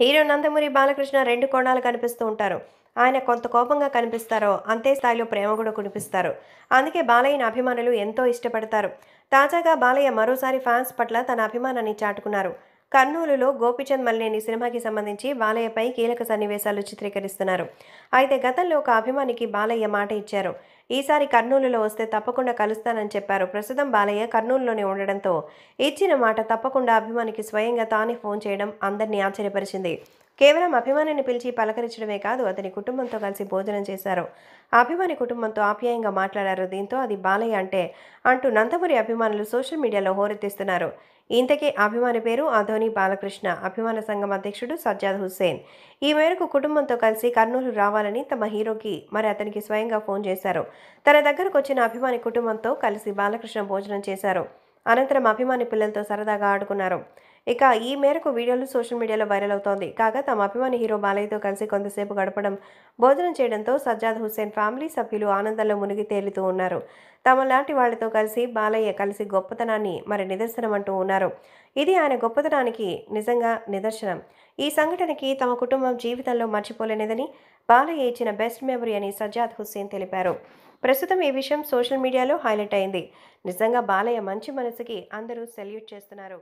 hero Nandamuri Balakrishna రెండు కోణాలు కనిపిస్తూ ఉంటారు ఆయన కొంత కోపంగా కనిపిస్తారో అంతే స్థాయిలో ప్రేమ కూడా కునిపిస్తారు అందుకే బాలయ్యని అభిమానులు ఎంతో ఇష్టపడతారు తాజాగా బాలయ్య మరోసారి ఫ్యాన్స్ పట్ల తన అభిమానాన్ని చాటుకున్నారు కర్నూలులో గోపిచంద్ మల్లేని సినిమాకి సంబంధించి బాలయ్యపై కీలక సన్నివేశాలు చిత్రీకరిస్తున్నారు అయితే గతంలో ఒక అభిమానికి బాలయ్య మాట ఇచ్చారు ఈసారి కర్నూలులో వస్తే తప్పకుండా కలుస్తానని చెప్పారు ప్రస్తుతం బాలయ్య కర్నూలులోనే ఉండడంతో ఇచ్చిన మాట తప్పకుండా అభిమానికి స్వయంగా తానే ఫోన్ చేయడం అందరినీ ఆశ్చర్యపరిచింది కేవలం అభిమానిని పిలిచి పలకరించడమే కాదు అతని కుటుంబంతో కలిసి భోజనం చేశారు అభిమాని కుటుంబంతో ఆప్యాయంగా మాట్లాడారు దీంతో అది బాలయ్య అంటే అంటూ నందమూరి అభిమానులు సోషల్ మీడియాలో హోరెత్తిస్తున్నారు ఇంతకీ అభిమాని పేరు అధోని బాలకృష్ణ అభిమాన సంఘం అధ్యక్షుడు సజ్జాద్ హుస్సేన్ ఈ మేరకు కుటుంబంతో కలిసి కర్నూలు రావాలని తమ హీరోకి మరి అతనికి స్వయంగా ఫోన్ చేశారు తన దగ్గరకు వచ్చిన అభిమాని కుటుంబంతో కలిసి బాలకృష్ణ భోజనం చేశారు అనంతరం అభిమాని పిల్లలతో సరదాగా ఆడుకున్నారు ఇక ఈ మేరకు వీడియోలు సోషల్ మీడియాలో వైరల్ అవుతోంది కాగా తమ అభిమాని హీరో బాలయ్యతో కలిసి కొంతసేపు గడపడం భోజనం చేయడంతో సజ్జాద్ హుస్సేన్ ఫ్యామిలీ సభ్యులు ఆనందంలో మునిగి తేలుతూ ఉన్నారు తమ లాంటి వాళ్లతో కలిసి బాలయ్య కలిసి గొప్పతనాన్ని మరి నిదర్శనం అంటూ ఉన్నారు ఇది ఆయన గొప్పతనానికి నిజంగా నిదర్శనం ఈ సంఘటనకి తమ కుటుంబం జీవితంలో మర్చిపోలేనిదని బాలయ్య ఇచ్చిన బెస్ట్ మెమరీ అని సజ్జాద్ హుస్సేన్ తెలిపారు ప్రస్తుతం ఈ విషయం సోషల్ మీడియాలో హైలైట్ అయింది నిజంగా బాలయ్య మంచి మనసుకి అందరూ సెల్యూట్ చేస్తున్నారు